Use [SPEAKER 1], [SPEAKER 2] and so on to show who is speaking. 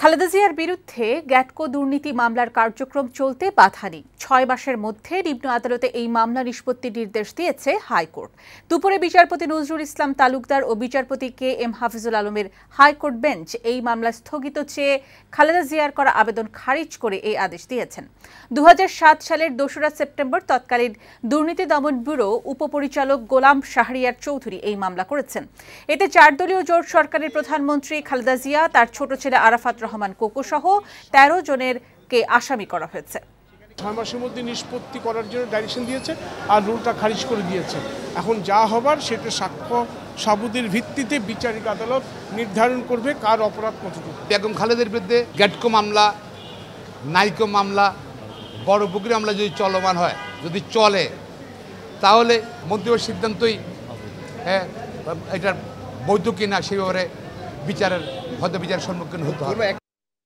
[SPEAKER 1] খালেদা জিয়ার বিরুদ্ধে গ্যাটকো দুর্নীতি মামলার কার্যক্রম চলতে বাধা নেই ছয় মাসের মধ্যে নিম্ন আদালতে এই মামলা নিষ্পত্তির নির্দেশ দিয়েছে হাইকোর্ট দুপুরে বিচারপতি নজরুল ইসলাম তালুকদার ও বিচারপতি কে এম হাফিজুল আলমের হাইকোর্ট বেঞ্চ এই মামলা স্থগিত চেয়ে খালেদা জিয়ার করা আবেদন খারিজ করে এই আদেশ দিয়েছেন দু সালের দোসরা সেপ্টেম্বর তৎকালীন দুর্নীতি দমন ব্যুরো উপপরিচালক গোলাম শাহরিয়ার চৌধুরী এই মামলা করেছেন এতে চারদলীয় জোট সরকারের প্রধানমন্ত্রী খালেদা জিয়া তার ছোট ছেলে আরাফাত রহমান কোকো সহ তেরো জনের কে আসামি করা হয়েছে ছয় মাসের মধ্যে
[SPEAKER 2] নিষ্পত্তি করার জন্য ডাইরেকশন দিয়েছে আর রুলটা খারিজ করে দিয়েছে এখন যা হবার সেটা সাক্ষ্য সাবুদের ভিত্তিতে বিচারিক আদালত নির্ধারণ করবে কার অপরাধ কতটুকু
[SPEAKER 3] বেগম খালেদের বিরুদ্ধে গ্যাটকো মামলা নাইকো মামলা বড় পুকুরি মামলা যদি চলমান হয় যদি চলে তাহলে মন্ত্রীর সিদ্ধান্তই
[SPEAKER 4] হ্যাঁ এটার বৈধ কিনা সেই ব্যাপারে বিচারের হয়তো বিচারের সম্মুখীন হতে হবে